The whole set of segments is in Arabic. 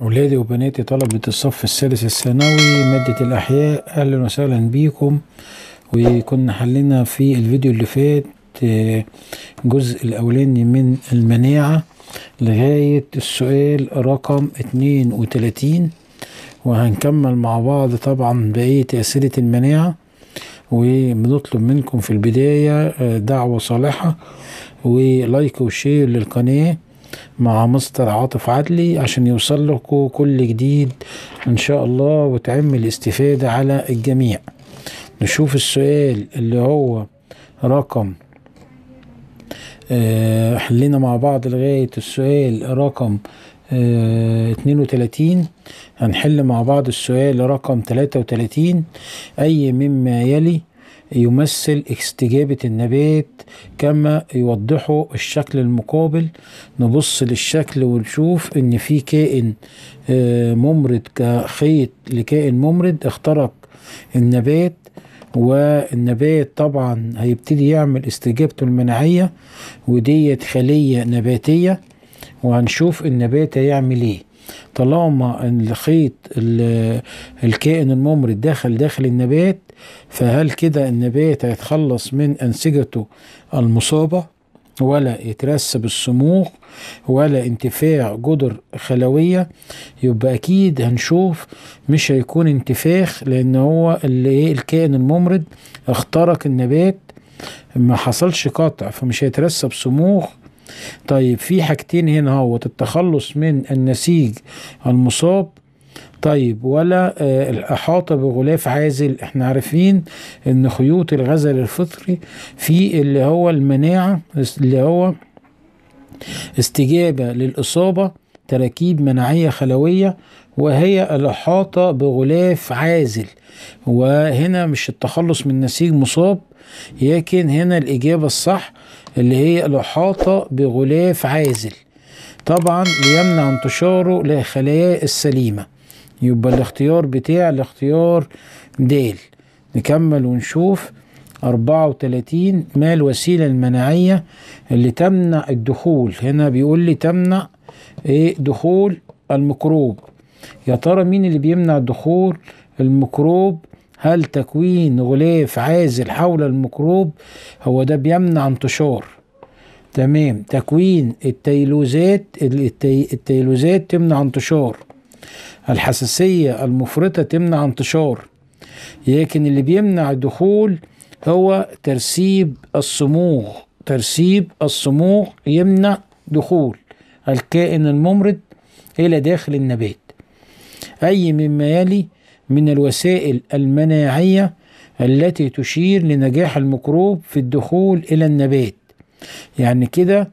ولادي وبناتي طلبة الصف الثالث الثانوي مادة الأحياء أهلا وسهلا بيكم وكنا حلينا في الفيديو اللي فات الجزء آه، الأولاني من المناعة لغاية السؤال رقم 32 وهنكمل مع بعض طبعا بقية أسئلة المناعة وبنطلب منكم في البداية آه، دعوة صالحة ولايك وشير للقناة مع مستر عاطف عدلي عشان يوصل لكم كل جديد ان شاء الله وتعمل الاستفادة على الجميع نشوف السؤال اللي هو رقم آه، حلينا مع بعض لغاية السؤال رقم 32 آه، هنحل مع بعض السؤال رقم 33 أي مما يلي يمثل استجابة النبات كما يوضحه الشكل المقابل نبص للشكل ونشوف ان في كائن آه، ممرض كخيط لكائن ممرض اخترق النبات والنبات طبعا هيبتدي يعمل استجابته المناعية وديت خلية نباتية وهنشوف النبات هيعمل ايه طالما الخيط الكائن الممرض دخل داخل النبات فهل كده النبات هيتخلص من أنسجته المصابة ولا يترسب السموخ ولا انتفاع جدر خلوية يبقى أكيد هنشوف مش هيكون انتفاخ لأن هو اللي إيه، الكائن الممرض اخترق النبات ما حصلش قطع فمش هيترسب صموخ طيب في حاجتين هنا هو التخلص من النسيج المصاب طيب ولا آه، الأحاطة بغلاف عازل احنا عارفين ان خيوط الغزل الفطري في اللي هو المناعة اللي هو استجابة للإصابة تراكيب مناعية خلوية وهي الأحاطة بغلاف عازل وهنا مش التخلص من نسيج مصاب لكن هنا الإجابة الصح اللي هي الأحاطة بغلاف عازل طبعا ليمنع انتشاره للخلايا السليمه يبقى الاختيار بتاع الاختيار دال نكمل ونشوف 34 ما الوسيلة المناعية اللي تمنع الدخول هنا بيقول لي تمنع ايه دخول الميكروب يا ترى مين اللي بيمنع دخول الميكروب هل تكوين غلاف عازل حول الميكروب هو ده بيمنع انتشار تمام تكوين التيلوزات التيلوزات تمنع انتشار الحساسية المفرطة تمنع انتشار لكن اللي بيمنع الدخول هو ترسيب الصموغ ترسيب الصموغ يمنع دخول الكائن الممرض إلى داخل النبات أي مما يلي من الوسائل المناعية التي تشير لنجاح الميكروب في الدخول إلى النبات يعني كده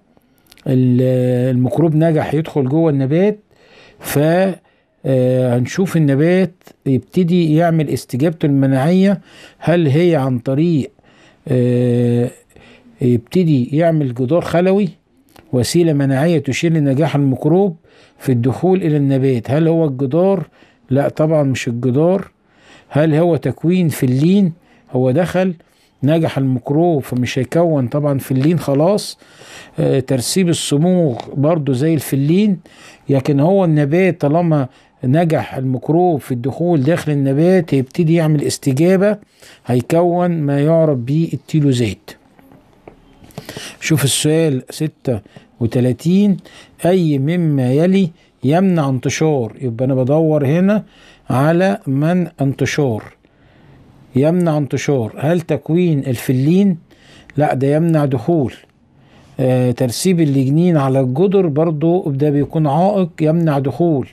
الميكروب نجح يدخل جوه النبات ف آه، هنشوف النبات يبتدي يعمل استجابته المناعية هل هي عن طريق آه، يبتدي يعمل جدار خلوي وسيلة مناعية تشير لنجاح الميكروب في الدخول إلى النبات هل هو الجدار؟ لا طبعا مش الجدار هل هو تكوين في اللين؟ هو دخل نجح الميكروب فمش هيكون طبعا فلين خلاص آه، ترسيب الصموغ برضو زي الفلين لكن هو النبات طالما نجح الميكروب في الدخول داخل النبات يبتدي يعمل استجابة هيكون ما يعرف بيه التيلوزيت شوف السؤال ستة وتلاتين أي مما يلي يمنع انتشار يبقى أنا بدور هنا على من انتشار يمنع انتشار هل تكوين الفلين لا ده يمنع دخول آه ترسيب الجنين على الجدر برضو ده بيكون عائق يمنع دخول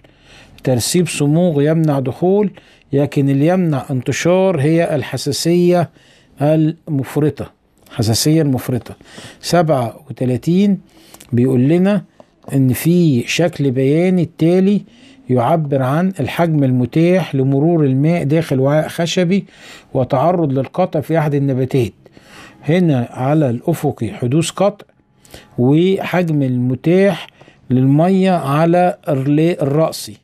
ترسيب صموغ يمنع دخول لكن اللي يمنع انتشار هي الحساسية المفرطة حساسية المفرطة سبعة وتلاتين بيقول لنا ان في شكل بياني التالي يعبر عن الحجم المتاح لمرور الماء داخل وعاء خشبي وتعرض للقطع في احد النباتات هنا على الافقي حدوث قطع وحجم المتاح للميه على الرأسي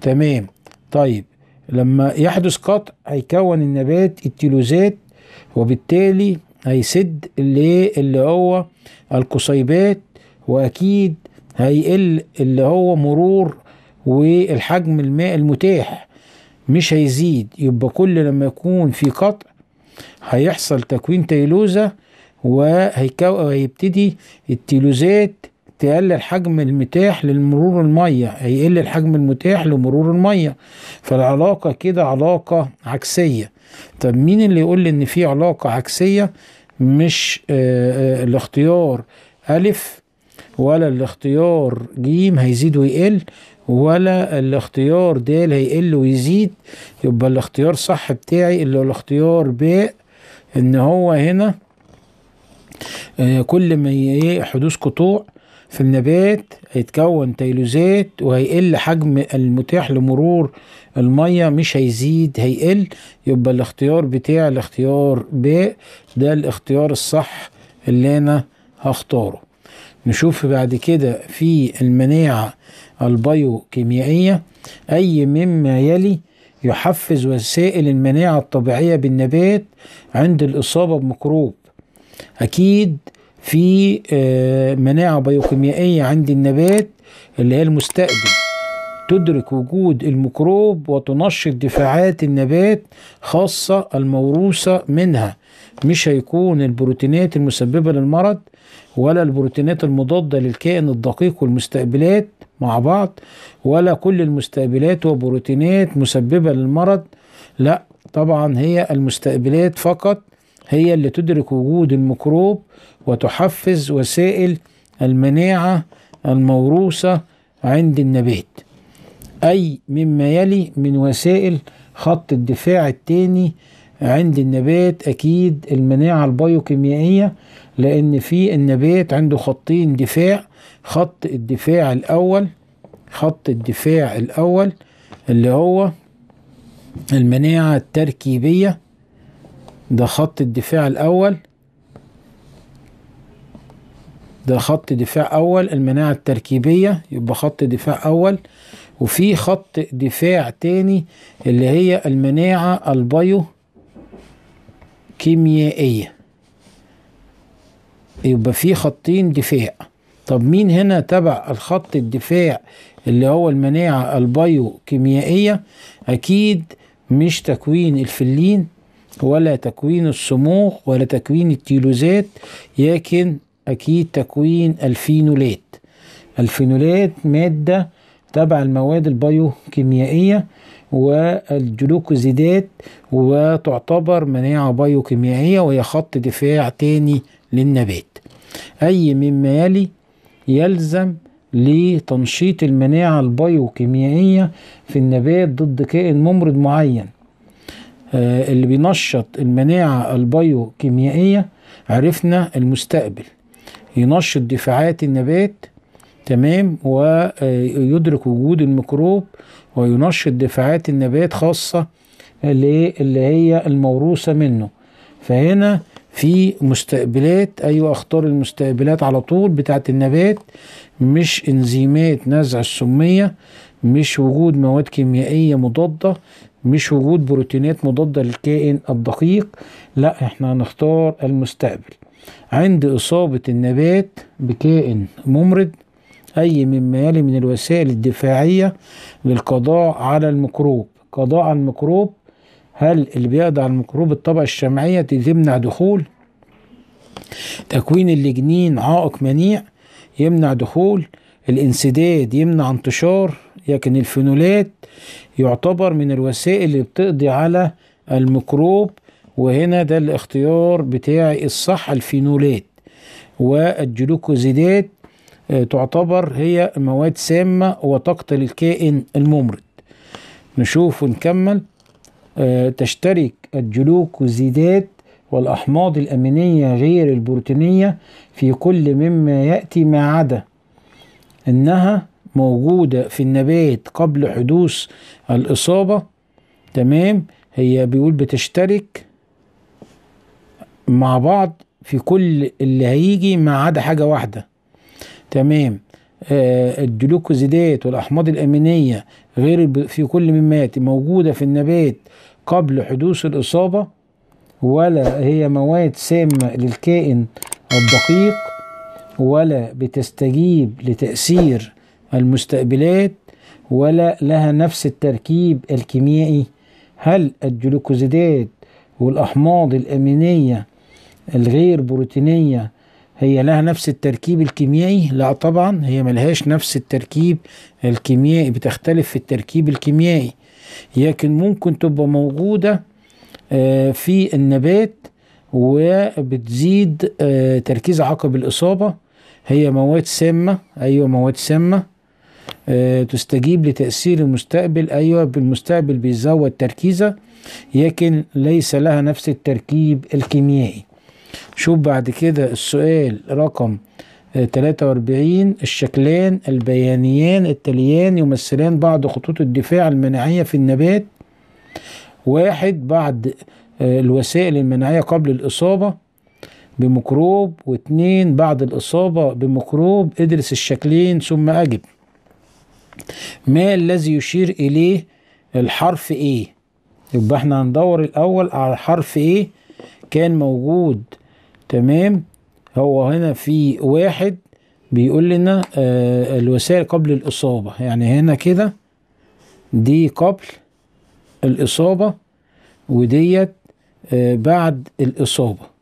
تمام طيب لما يحدث قطع هيكون النبات التلوزات وبالتالي هيسد اللي اللي هو القصيبات واكيد هيقل اللي هو مرور والحجم الماء المتاح مش هيزيد يبقى كل لما يكون في قطع هيحصل تكوين تيلوزة وهيبتدي التيلوزات تقلل الحجم المتاح لمرور الميه هيقل الحجم المتاح لمرور الميه فالعلاقه كده علاقه عكسيه طب مين اللي يقول ان في علاقه عكسيه مش آه، آه، الاختيار الف ولا الاختيار جيم هيزيد ويقل ولا الاختيار د هيقل ويزيد يبقى الاختيار صح بتاعي اللي هو الاختيار ب ان هو هنا آه، كل ما إيه، حدوث قطوع في النبات هيتكون تيلوزات وهيقل حجم المتاح لمرور المية مش هيزيد هيقل يبقى الاختيار بتاع الاختيار ب ده الاختيار الصح اللي انا هختاره نشوف بعد كده في المناعة البيوكيميائية أي مما يلي يحفز وسائل المناعة الطبيعية بالنبات عند الإصابة بميكروب أكيد في آه، مناعة بيوكيميائية عند النبات اللي هي المستقبل تدرك وجود الميكروب وتنشط دفاعات النبات خاصة الموروثة منها مش هيكون البروتينات المسببة للمرض ولا البروتينات المضادة للكائن الدقيق والمستقبلات مع بعض ولا كل المستقبلات وبروتينات مسببة للمرض لا طبعا هي المستقبلات فقط هي اللي تدرك وجود الميكروب وتحفز وسائل المناعة الموروثة عند النبات أي مما يلي من وسائل خط الدفاع التاني عند النبات أكيد المناعة البيوكيميائية لأن في النبات عنده خطين دفاع خط الدفاع الأول خط الدفاع الأول اللي هو المناعة التركيبية ده خط الدفاع الأول ده خط دفاع اول المناعة التركيبية يبقى خط دفاع اول وفي خط دفاع تاني اللي هي المناعة البيو كيميائية يبقى في خطين دفاع طب مين هنا تبع الخط الدفاع اللي هو المناعة البيو كيميائية اكيد مش تكوين الفلين ولا تكوين السموخ ولا تكوين التيلوزات لكن أكيد تكوين الفينولات الفينولات مادة تبع المواد البيوكيميائية والجلوكوزيدات وتعتبر مناعة بيوكيميائية وهي خط دفاع تاني للنبات أي مما يلي يلزم لتنشيط المناعة البيوكيميائية في النبات ضد كائن ممرض معين آه اللي بينشط المناعة البيوكيميائية عرفنا المستقبل ينشط دفاعات النبات تمام ويدرك وجود الميكروب وينشط دفاعات النبات خاصة اللي هي الموروثة منه فهنا في مستقبلات ايوه اختار المستقبلات على طول بتاعه النبات مش انزيمات نزع السميه مش وجود مواد كيميائيه مضاده مش وجود بروتينات مضاده للكائن الدقيق لا احنا هنختار المستقبل عند إصابة النبات بكائن ممرض أي مما يلي من الوسائل الدفاعية للقضاء على الميكروب قضاء على الميكروب هل اللي بيقضي على الميكروب الطبقة الشمعية تمنع دخول تكوين اللجنين عائق منيع يمنع دخول الانسداد يمنع انتشار لكن الفينولات يعتبر من الوسائل اللي بتقضي على الميكروب وهنا ده الاختيار بتاعي الصح الفينولات والجلوكوزيدات آه، تعتبر هي مواد سامة وتقتل الكائن الممرض نشوف ونكمل آه، تشترك الجلوكوزيدات والأحماض الأمينية غير البروتينية في كل مما يأتي ما عدا إنها موجودة في النبات قبل حدوث الإصابة تمام هي بيقول بتشترك مع بعض في كل اللي هيجي ما عدا حاجه واحده تمام آه الجلوكوزيدات والاحماض الامينيه غير في كل ممات موجوده في النبات قبل حدوث الاصابه ولا هي مواد سامه للكائن الدقيق ولا بتستجيب لتاثير المستقبلات ولا لها نفس التركيب الكيميائي هل الجلوكوزيدات والاحماض الامينيه الغير بروتينية هي لها نفس التركيب الكيميائي لا طبعا هي ملهاش نفس التركيب الكيميائي بتختلف في التركيب الكيميائي لكن ممكن تبقى موجودة آه، في النبات وبتزيد آه، تركيز عقب الإصابة هي مواد سامة أيوة مواد سامة آه، تستجيب لتأثير المستقبل أيوة بالمستقبل بيزود تركيزها لكن ليس لها نفس التركيب الكيميائي شوف بعد كده السؤال رقم 43 آه، الشكلان البيانيان التاليان يمثلان بعض خطوط الدفاع المناعية في النبات واحد بعد آه، الوسائل المناعية قبل الإصابة بميكروب واثنين بعد الإصابة بميكروب ادرس الشكلين ثم أجب ما الذي يشير إليه الحرف إيه يبقى احنا هندور الأول على حرف إيه كان موجود تمام هو هنا في واحد بيقول لنا آه الوسائل قبل الإصابة يعني هنا كده دي قبل الإصابة وديت آه بعد الإصابة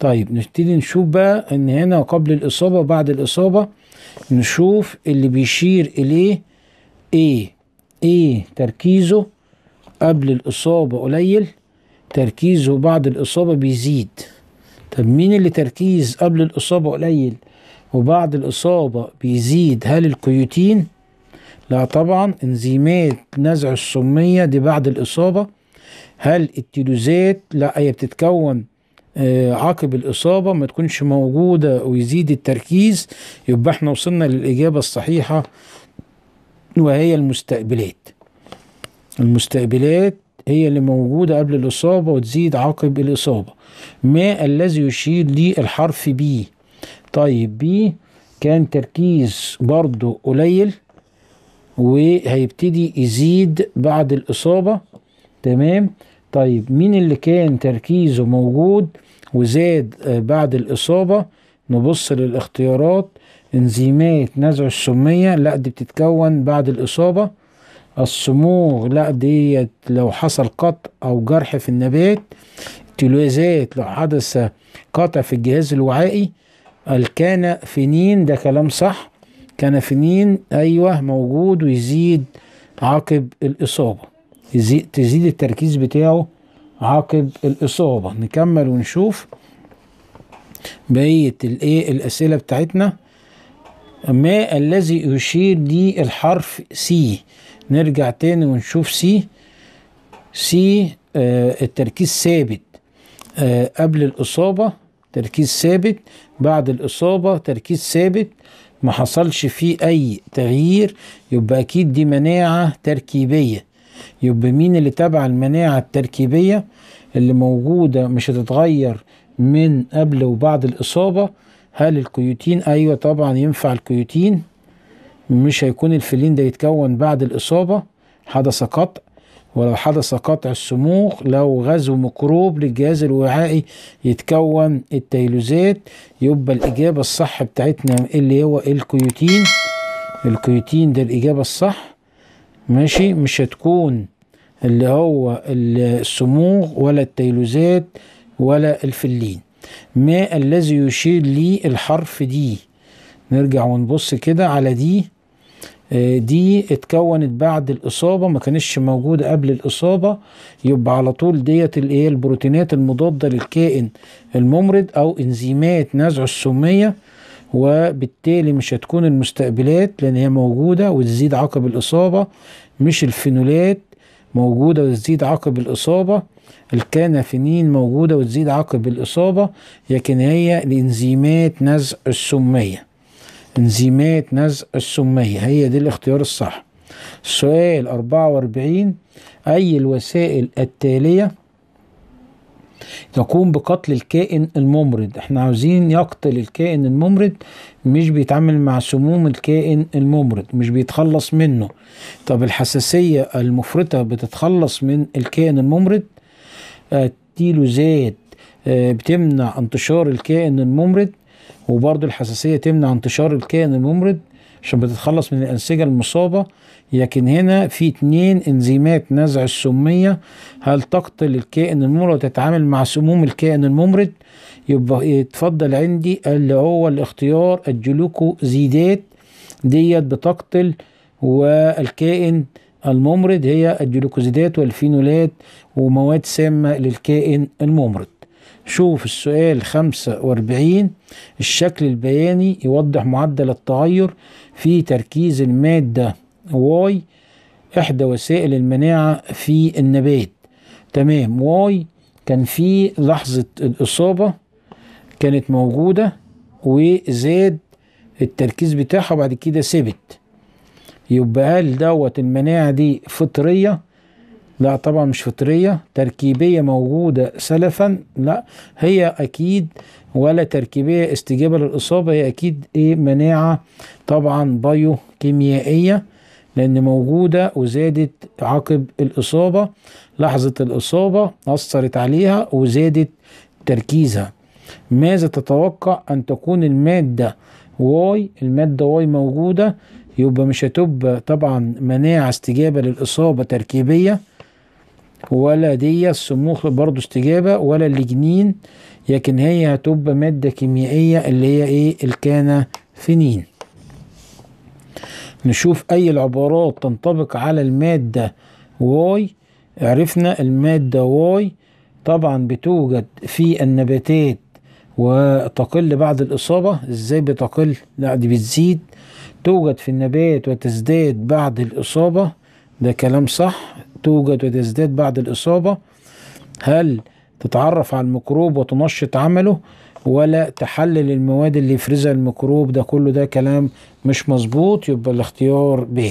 طيب نبتدي نشوف بقى إن هنا قبل الإصابة بعد الإصابة نشوف اللي بيشير إليه إيه إيه تركيزه قبل الإصابة قليل تركيزه بعد الإصابة بيزيد طب مين اللي تركيز قبل الإصابة قليل وبعد الإصابة بيزيد هل الكيوتين؟ لا طبعا انزيمات نزع السمية دي بعد الإصابة هل التيلوزات؟ لا هي بتتكون آه، عقب الإصابة ما تكونش موجودة ويزيد التركيز يبقى احنا وصلنا للإجابة الصحيحة وهي المستقبلات المستقبلات هي اللي موجودة قبل الإصابة وتزيد عقب الإصابة ما الذي يشير للحرف بي طيب بي كان تركيز برضو قليل وهيبتدي يزيد بعد الإصابة تمام طيب مين اللي كان تركيزه موجود وزاد آه، بعد الإصابة نبص للاختيارات انزيمات نزع السمية لا دي بتتكون بعد الإصابة الصموغ لا ديت لو حصل قطع او جرح في النبات تلوزات لو حدث قطع في الجهاز الوعائي فينين ده كلام صح فينين ايوه موجود ويزيد عقب الاصابه يزيد تزيد التركيز بتاعه عقب الاصابه نكمل ونشوف بقيه الايه الاسئله بتاعتنا ما الذي يشير دي الحرف سي نرجع تاني ونشوف سي سي آه التركيز ثابت آه قبل الإصابة تركيز ثابت بعد الإصابة تركيز ثابت ما حصلش فيه أي تغيير يبقى أكيد دي مناعة تركيبية يبقى مين اللي تابع المناعة التركيبية اللي موجودة مش هتتغير من قبل وبعد الإصابة هل الكيوتين أيوة طبعا ينفع الكيوتين مش هيكون الفلين ده يتكون بعد الإصابة حدث قطع ولو حدث قطع السموخ لو غزو ميكروب للجهاز الوعائي يتكون التيلوزات يبقى الإجابة الصح بتاعتنا اللي هو الكيوتين الكيوتين ده الإجابة الصح ماشي مش هتكون اللي هو السموغ ولا التيلوزات ولا الفلين ما الذي يشير لي الحرف دي نرجع ونبص كده على دي آه، دي اتكونت بعد الاصابه ما كانتش موجوده قبل الاصابه يبقى على طول ديت الايه البروتينات المضاده للكائن الممرض او انزيمات نزع السميه وبالتالي مش هتكون المستقبلات لان هي موجوده وتزيد عقب الاصابه مش الفينولات موجودة وتزيد عقب الإصابة الكانافينين موجودة وتزيد عقب الإصابة لكن هي الانزيمات نزع السمية انزيمات نزع السمية هي دي الاختيار الصح سؤال 44 أي الوسائل التالية تقوم بقتل الكائن الممرض احنا عاوزين يقتل الكائن الممرض مش بيتعامل مع سموم الكائن الممرض مش بيتخلص منه طب الحساسية المفرطة بتتخلص من الكائن الممرض آه، التيلوزات آه، بتمنع انتشار الكائن الممرض وبرضو الحساسية تمنع انتشار الكائن الممرض عشان بتتخلص من الأنسجة المصابة لكن هنا في اتنين انزيمات نزع السمية هل تقتل الكائن الممرض وتتعامل مع سموم الكائن الممرض يبقى يتفضل عندي اللي هو الاختيار الجلوكوزيدات ديت بتقتل والكائن الممرض هي الجلوكوزيدات والفينولات ومواد سامة للكائن الممرض شوف السؤال 45 الشكل البياني يوضح معدل التغير في تركيز المادة واي إحدى وسائل المناعة في النبات تمام واي كان في لحظة الإصابة كانت موجودة وزاد التركيز بتاعها وبعد كده ثبت يبقى هل دوت المناعة دي فطرية لا طبعا مش فطرية تركيبية موجودة سلفا لا هي أكيد ولا تركيبية استجابة للإصابة هي أكيد إيه مناعة طبعا بايو كيميائية لأن موجودة وزادت عقب الإصابة لحظة الإصابة أثرت عليها وزادت تركيزها ماذا تتوقع أن تكون المادة واي المادة واي موجودة يبقى مش هتبقى طبعا مناعة استجابة للإصابة تركيبية ولا دي السموخ برضو استجابة ولا الجنين لكن هي هتبقى مادة كيميائية اللي هي ايه فينين نشوف اي العبارات تنطبق على المادة واي عرفنا المادة واي طبعا بتوجد في النباتات وتقل بعد الإصابة إزاي بتقل؟ لا دي بتزيد توجد في النبات وتزداد بعد الإصابة ده كلام صح توجد وتزداد بعد الإصابة هل تتعرف على الميكروب وتنشط عمله ولا تحلل المواد اللي يفرزها الميكروب ده كله ده كلام مش مظبوط يبقى الاختيار ب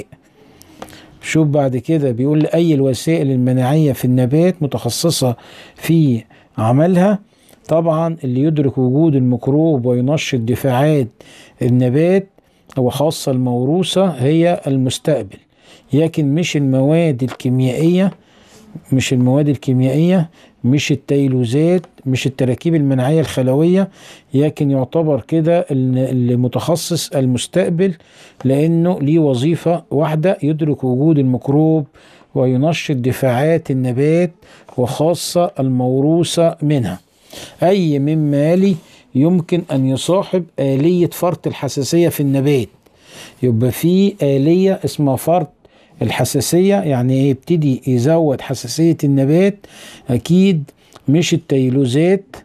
شوف بعد كده بيقول أي الوسائل المناعية في النبات متخصصة في عملها طبعا اللي يدرك وجود الميكروب وينشط دفاعات النبات وخاصة الموروثة هي المستقبل لكن مش المواد الكيميائية مش المواد الكيميائية مش التيلوزات مش التراكيب المناعية الخلوية لكن يعتبر كده المتخصص المستقبل لأنه ليه وظيفة واحدة يدرك وجود الميكروب وينشط دفاعات النبات وخاصة الموروثة منها أي مما يلي يمكن أن يصاحب آلية فرط الحساسية في النبات يبقى في آلية اسمها فرط الحساسية يعني إيه، يبتدي يزود حساسية النبات أكيد مش التيلوزات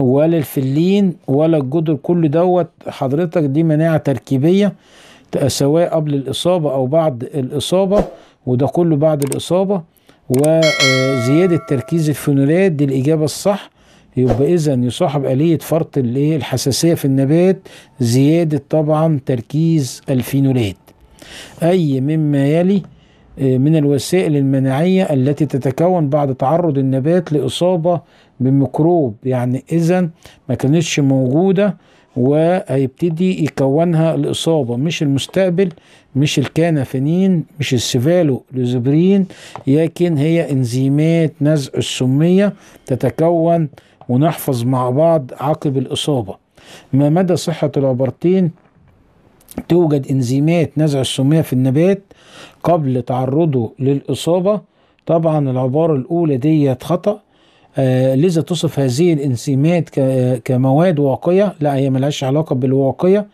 ولا الفلين ولا الجدر كل دوت حضرتك دي مناعة تركيبية سواء قبل الإصابة أو بعد الإصابة وده كله بعد الإصابة وزيادة تركيز الفينولات دي الإجابة الصح يبقى إذا يصاحب آلية فرط الحساسية في النبات زيادة طبعا تركيز الفينولات أي مما يلي آه، من الوسائل المناعية التي تتكون بعد تعرض النبات لإصابة بميكروب يعني إذا ما كانتش موجودة وهيبتدي يكونها الإصابة مش المستقبل مش الكانافينين مش السيفالو لوزبرين لكن هي إنزيمات نزع السمية تتكون ونحفظ مع بعض عقب الإصابة ما مدى صحة العبرتين توجد انزيمات نزع السمية في النبات قبل تعرضه للإصابة طبعا العبارة الأولى ديت خطأ آه لذا تصف هذه الانزيمات كمواد واقية لا هي ملهاش علاقة بالواقية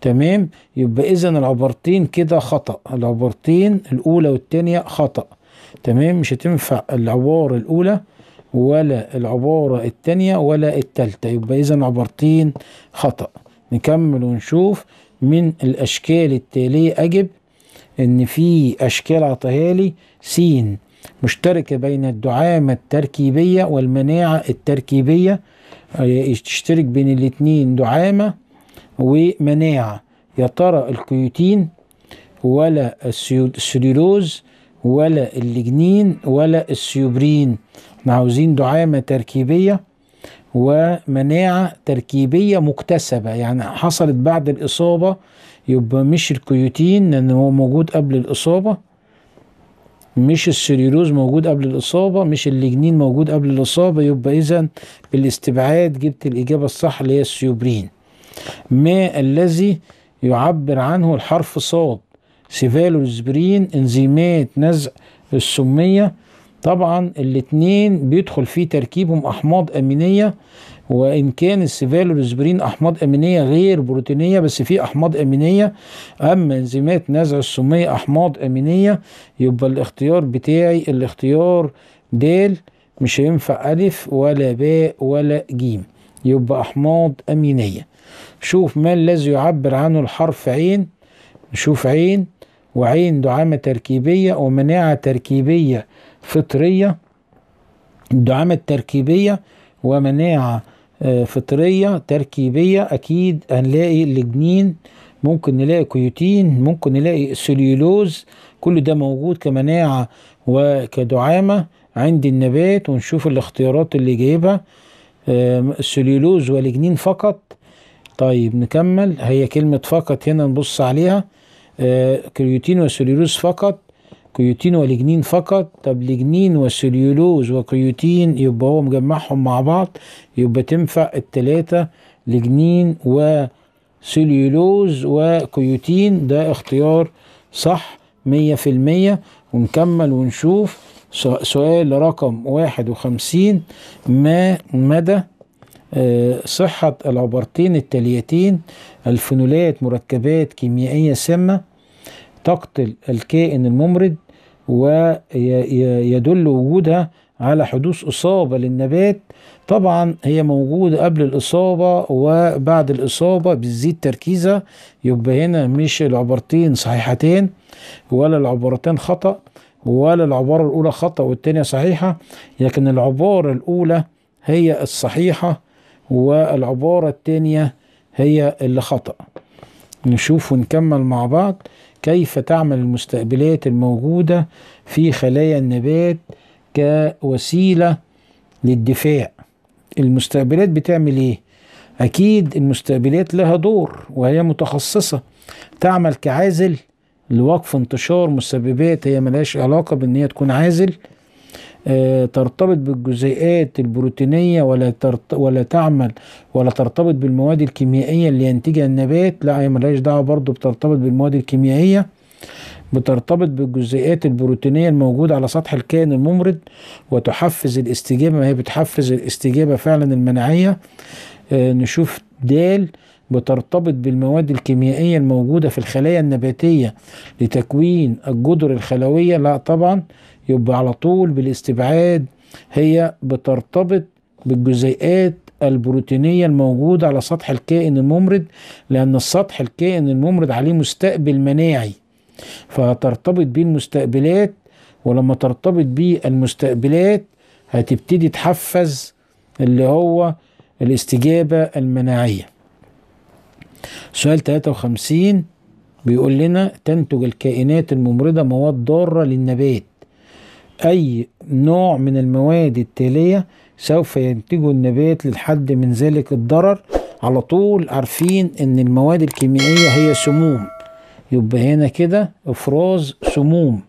تمام يبقى إذا العبارتين كده خطأ العبارتين الأولى والتانية خطأ تمام مش هتنفع العبارة الأولى ولا العبارة التانية ولا التالتة يبقى إذا عبارتين خطأ نكمل ونشوف من الأشكال التالية أجب إن في أشكال عطاها لي مشتركة بين الدعامة التركيبية والمناعة التركيبية تشترك آه، بين الاتنين دعامة ومناعة يا ترى الكيوتين ولا السليلوز ولا اللجنين ولا السيوبرين احنا عاوزين دعامة تركيبية ومناعة تركيبية مكتسبة يعني حصلت بعد الإصابة يبقى مش الكيوتين لأن هو موجود قبل الإصابة مش السيريروز موجود قبل الإصابة مش الليجنين موجود قبل الإصابة يبقى إذا بالاستبعاد جبت الإجابة الصح اللي هي السيوبرين ما الذي يعبر عنه الحرف صاد سيفالوسبرين انزيمات نزع السميه طبعا الاتنين بيدخل فيه تركيبهم احماض امينيه وان كان السيفالوسبرين احماض امينيه غير بروتينيه بس في احماض امينيه اما انزيمات نزع السميه احماض امينيه يبقى الاختيار بتاعي الاختيار د مش هينفع الف ولا باء ولا جيم يبقى احماض امينيه شوف ما الذي يعبر عنه الحرف عين نشوف عين وعين دعامه تركيبيه ومناعه تركيبيه فطرية الدعامة التركيبية ومناعة آه، فطرية تركيبية أكيد هنلاقي الجنين ممكن نلاقي كيوتين ممكن نلاقي سليولوز كل ده موجود كمناعة وكدعامة عند النبات ونشوف الاختيارات اللي جايبها السليولوز والجنين فقط طيب نكمل هي كلمة فقط هنا نبص عليها آه، كريوتين وسليولوز فقط كيوتين وليجنين فقط طب ليجنين والسليولوز وكيوتين يبقى هو مجمعهم مع بعض يبقى تنفع التلاتة لجنين وسليولوز وكيوتين ده اختيار صح مية في المية ونكمل ونشوف سؤال رقم واحد وخمسين ما مدى آه، صحة العبارتين التاليتين الفنولات مركبات كيميائية سامة تقتل الكائن الممرض ويدل وجودها على حدوث إصابة للنبات طبعا هي موجودة قبل الإصابة وبعد الإصابة بتزيد تركيزها يبقى هنا مش العبارتين صحيحتين ولا العبارتين خطأ ولا العبارة الأولى خطأ والتانية صحيحة لكن العبارة الأولى هي الصحيحة والعبارة التانية هي اللي خطأ نشوف ونكمل مع بعض كيف تعمل المستقبلات الموجودة في خلايا النبات كوسيلة للدفاع المستقبلات بتعمل ايه اكيد المستقبلات لها دور وهي متخصصة تعمل كعازل لوقف انتشار مسببات هي ملهاش علاقة بان هي تكون عازل آه، ترتبط بالجزيئات البروتينية ولا ترت ولا تعمل ولا ترتبط بالمواد الكيميائية اللي ينتجها النبات لا هي ملهاش دعوة برضه بترتبط بالمواد الكيميائية بترتبط بالجزيئات البروتينية الموجودة على سطح الكائن الممرض وتحفز الاستجابة ما هي بتحفز الاستجابة فعلا المناعية آه، نشوف د بترتبط بالمواد الكيميائية الموجودة في الخلايا النباتية لتكوين الجدر الخلوية لا طبعا يبقى على طول بالاستبعاد هي بترتبط بالجزيئات البروتينية الموجودة على سطح الكائن الممرض لأن السطح الكائن الممرض عليه مستقبل مناعي فهترتبط بيه المستقبلات ولما ترتبط بيه المستقبلات هتبتدي تحفز اللي هو الاستجابة المناعية سؤال 53 بيقول لنا تنتج الكائنات الممرضة مواد ضارة للنبات أي نوع من المواد التالية سوف ينتجه النبات للحد من ذلك الضرر على طول عارفين إن المواد الكيميائية هي سموم يبقى هنا كده إفراز سموم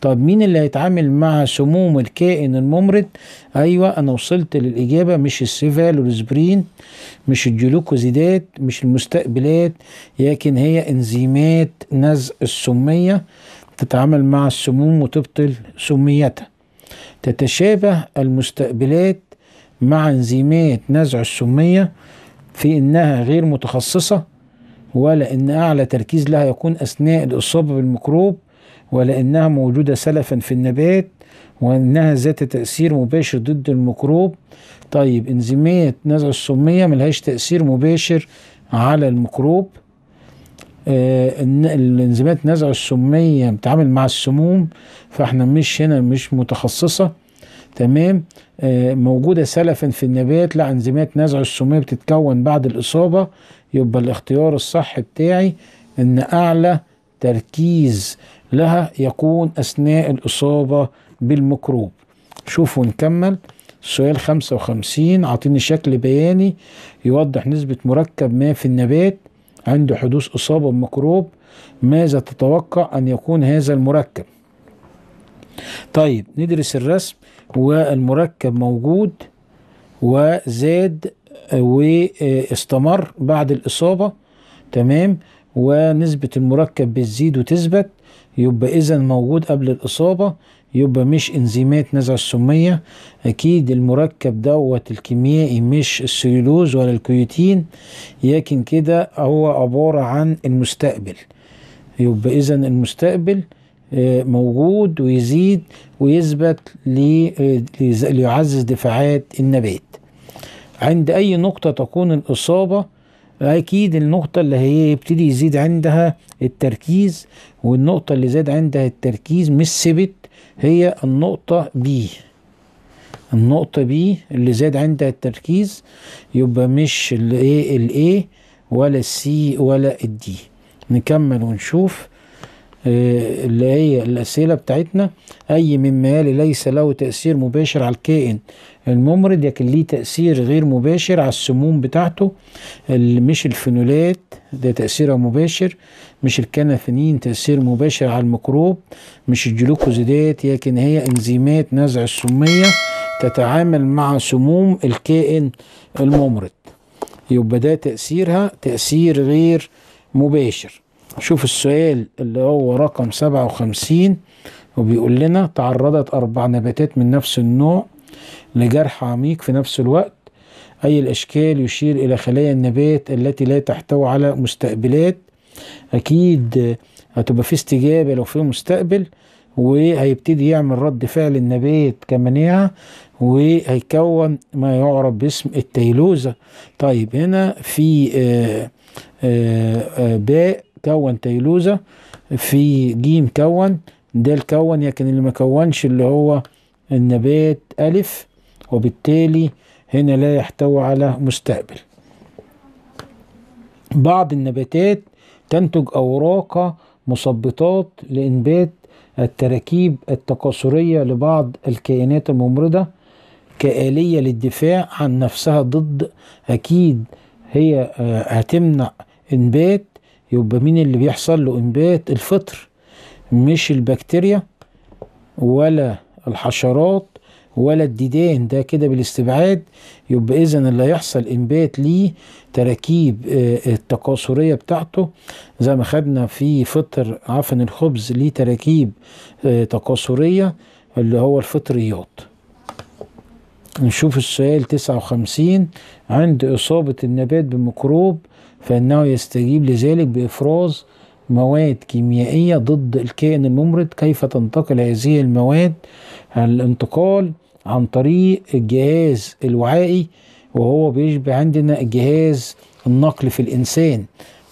طب مين اللي هيتعامل مع سموم الكائن الممرض ايوه انا وصلت للاجابه مش والسبرين مش الجلوكوزيدات مش المستقبلات لكن هي انزيمات نزع السميه تتعامل مع السموم وتبطل سميتها تتشابه المستقبلات مع انزيمات نزع السمية في انها غير متخصصة ولا ان اعلى تركيز لها يكون اثناء الاصابة بالميكروب ولا انها موجودة سلفا في النبات وانها ذات تأثير مباشر ضد الميكروب طيب انزيمات نزع السمية ملهاش تأثير مباشر على الميكروب آه، الانزيمات نزع السميه بتتعامل مع السموم فاحنا مش هنا مش متخصصه تمام آه، موجوده سلفا في النبات لا انزيمات نزع السميه بتتكون بعد الاصابه يبقى الاختيار الصح بتاعي ان اعلى تركيز لها يكون اثناء الاصابه بالميكروب شوفوا نكمل سؤال 55 عاطيني شكل بياني يوضح نسبة مركب ما في النبات عند حدوث إصابة بميكروب ماذا تتوقع أن يكون هذا المركب طيب ندرس الرسم والمركب موجود وزاد واستمر بعد الإصابة تمام ونسبة المركب بتزيد وتثبت يبقى إذا موجود قبل الإصابة يبقى مش انزيمات نزع السمية اكيد المركب دوت الكيميائي مش السيلوز ولا الكيوتين لكن كده هو عبارة عن المستقبل يبقى اذا المستقبل آه، موجود ويزيد ويثبت آه، ليعزز دفاعات النبات عند اي نقطة تكون الاصابة اكيد النقطة اللي هيبتدي يزيد عندها التركيز والنقطة اللي زاد عندها التركيز مش ثبت هي النقطة B النقطة B اللي زاد عندها التركيز يبقى مش ال A A ولا السي ولا الدي نكمل ونشوف آه، اللي هي الأسئلة بتاعتنا أي مما يلي ليس له تأثير مباشر على الكائن الممرض لكن ليه تأثير غير مباشر على السموم بتاعته اللي مش الفينولات ده تأثيرها مباشر مش الكنافنين تأثير مباشر على الميكروب مش الجلوكوزيدات لكن هي انزيمات نزع السمية تتعامل مع سموم الكائن الممرض يبقى ده تأثيرها تأثير غير مباشر شوف السؤال اللي هو رقم 57 وبيقول لنا تعرضت أربع نباتات من نفس النوع لجرح عميق في نفس الوقت أي الأشكال يشير إلى خلايا النبات التي لا تحتوي على مستقبلات اكيد هتبقى في استجابه لو في مستقبل وهيبتدي يعمل رد فعل النبات كمناعه وهيكون ما يعرف باسم التيلوزه طيب هنا في آه، آه، آه، باء كون تيلوزه في جيم كون ده الكون لكن اللي ما كونش اللي هو النبات ألف وبالتالي هنا لا يحتوي على مستقبل بعض النباتات تنتج أوراق مثبطات لإنبات التراكيب التكاثرية لبعض الكائنات الممرضة كآلية للدفاع عن نفسها ضد أكيد هي آه، هتمنع إنبات يبقى مين اللي بيحصل له إنبات الفطر مش البكتيريا ولا الحشرات ولا الديدان ده كده بالاستبعاد يبقى اذا اللي هيحصل انبات ليه تراكيب آه، التكاثريه بتاعته زي ما خدنا في فطر عفن الخبز ليه تراكيب آه، تكاثريه اللي هو الفطريات نشوف السؤال 59 عند إصابة النبات بميكروب فإنه يستجيب لذلك بإفراز مواد كيميائية ضد الكائن الممرض كيف تنتقل هذه المواد الانتقال عن طريق الجهاز الوعائي وهو بيشبه عندنا الجهاز النقل في الإنسان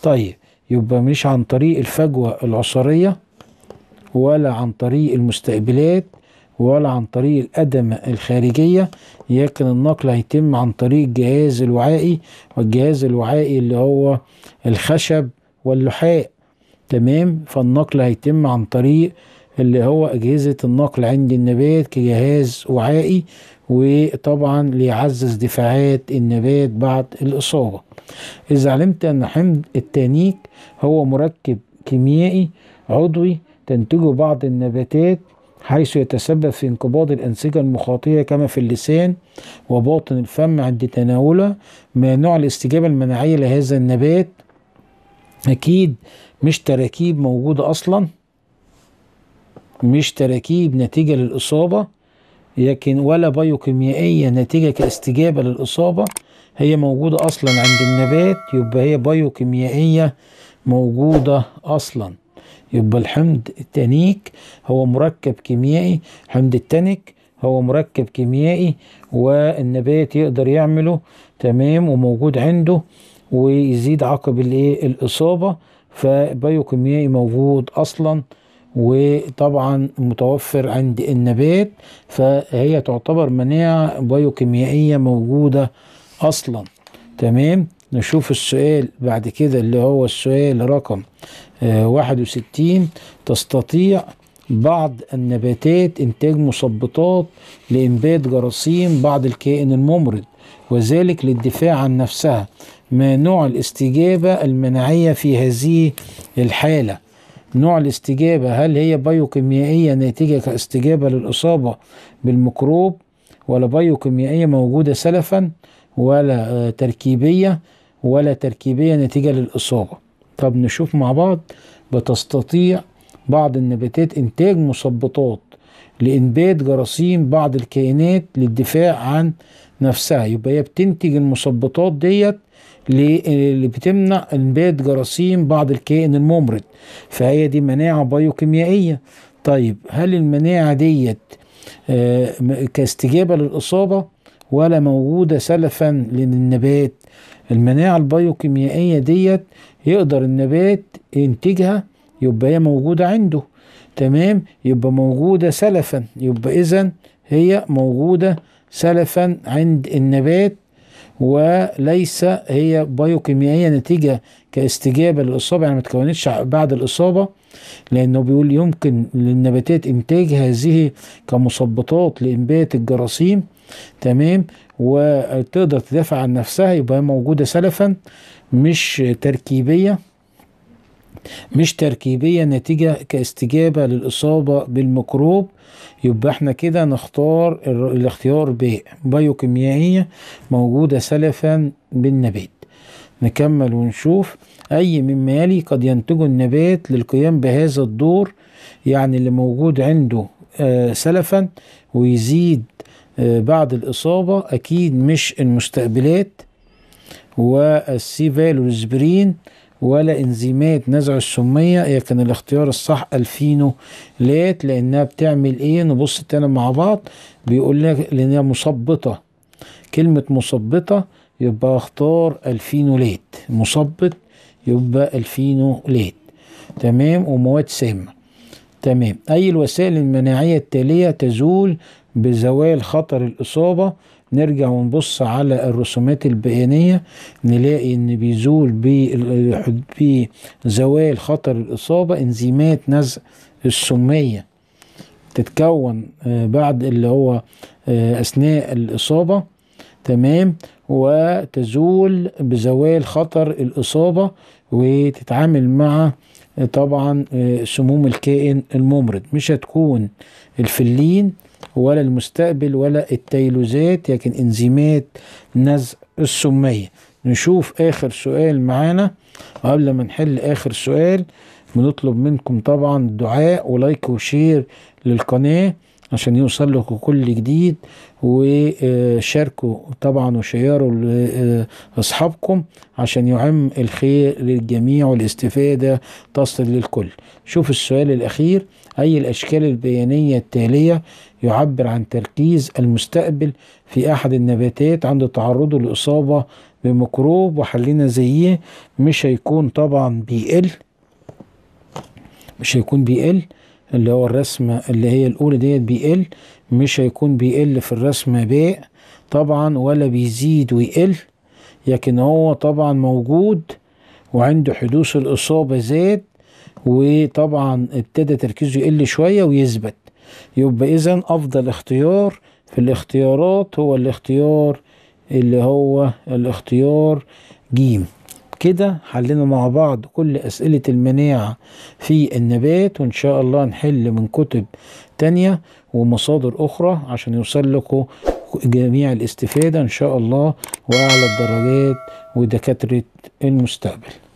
طيب يبقى مش عن طريق الفجوة العصريه ولا عن طريق المستقبلات ولا عن طريق الأدمة الخارجية لكن النقل هيتم عن طريق الجهاز الوعائي والجهاز الوعائي اللي هو الخشب واللحاء تمام فالنقل هيتم عن طريق اللي هو أجهزة النقل عند النبات كجهاز وعائي وطبعا ليعزز دفاعات النبات بعد الإصابة إذا علمت أن حمض التانيك هو مركب كيميائي عضوي تنتجه بعض النباتات حيث يتسبب في انقباض الأنسجة المخاطية كما في اللسان وباطن الفم عند تناوله ما نوع الاستجابة المناعية لهذا النبات أكيد مش تراكيب موجودة أصلا مش تراكيب نتيجة للإصابة لكن ولا بيوكيميائية نتيجة كاستجابة للإصابة هي موجودة أصلا عند النبات يبقى هي بيوكيميائية موجودة أصلا يبقى الحمض التانيك هو مركب كيميائي حمض التانيك هو مركب كيميائي والنبات يقدر يعمله تمام وموجود عنده ويزيد عقب الايه الاصابه فبيوكيميائي موجود اصلا وطبعا متوفر عند النبات فهي تعتبر مناعة بيوكيميائية موجودة أصلا تمام نشوف السؤال بعد كده اللي هو السؤال رقم 61 آه، تستطيع بعض النباتات إنتاج مثبطات لإنبات جراثيم بعض الكائن الممرض وذلك للدفاع عن نفسها ما نوع الاستجابة المناعية في هذه الحالة نوع الاستجابة هل هي بيوكيميائية ناتجة كاستجابة للإصابة بالميكروب ولا بيوكيميائية موجودة سلفا ولا آه، تركيبية ولا تركيبية نتيجة للإصابة طب نشوف مع بعض بتستطيع بعض النباتات إنتاج مثبطات لإنبات جراثيم بعض الكائنات للدفاع عن نفسها يبقى هي بتنتج المثبطات ديت اللي بتمنع انبات جراثيم بعض الكائن الممرض فهي دي مناعه بايوكيميائيه طيب هل المناعه ديت آه، كاستجابه للاصابه ولا موجوده سلفا للنبات المناعه البايوكيميائيه ديت يقدر النبات ينتجها يبقى هي موجوده عنده تمام يبقى موجوده سلفا يبقى اذا هي موجوده سلفا عند النبات وليس هي بايوكيميائية نتيجة كاستجابة للإصابة يعني ما تكونتش بعد الإصابة لأنه بيقول يمكن للنباتات إنتاج هذه كمثبطات لإنبات الجراثيم تمام وتقدر تدافع عن نفسها يبقى موجودة سلفا مش تركيبية مش تركيبية نتيجة كاستجابة للإصابة بالميكروب يبقى احنا كده نختار الاختيار ب بيوكيميائية موجودة سلفا بالنبات نكمل ونشوف أي مما يلي قد ينتج النبات للقيام بهذا الدور يعني اللي موجود عنده آه، سلفا ويزيد آه، بعد الإصابة أكيد مش المستقبلات والسي فالورسبرين ولا انزيمات نزع السمية هي كان الاختيار الصح الفينو لات لانها بتعمل ايه نبص تاني مع بعض بيقول لك لانها مثبطة كلمة مثبطة يبقى اختار الفينو لات مثبط يبقى الفينو لات تمام ومواد سامة تمام اي الوسائل المناعية التالية تزول بزوال خطر الاصابة نرجع ونبص على الرسومات البيانية نلاقي ان بيزول بزوال خطر الإصابة انزيمات نزع السمية تتكون آه، بعد اللي هو آه، أثناء الإصابة تمام وتزول بزوال خطر الإصابة وتتعامل مع آه، طبعا سموم الكائن الممرض مش هتكون الفلين ولا المستقبل ولا التيلوزات لكن انزيمات نزع السمية نشوف آخر سؤال معانا وقبل ما نحل آخر سؤال بنطلب منكم طبعا الدعاء ولايك وشير للقناة عشان يوصل لكم كل جديد وشاركوا طبعا وشيروا لاصحابكم عشان يعم الخير للجميع والاستفاده تصل للكل. شوف السؤال الاخير اي الاشكال البيانيه التاليه يعبر عن تركيز المستقبل في احد النباتات عند تعرضه لاصابه بميكروب وحلينا زيه مش هيكون طبعا بيقل مش هيكون بيقل اللي هو الرسمة اللي هي الأولى ديت بيقل مش هيكون بيقل في الرسمة ب طبعا ولا بيزيد ويقل لكن هو طبعا موجود وعند حدوث الإصابة زاد وطبعا ابتدى تركيزه يقل شوية ويثبت يبقى إذا أفضل اختيار في الاختيارات هو الاختيار اللي هو الاختيار جيم كده حلينا مع بعض كل أسئلة المناعة في النبات وإن شاء الله نحل من كتب تانية ومصادر أخرى عشان يوصل لكم جميع الاستفادة إن شاء الله وأعلى الدرجات ودكاترة المستقبل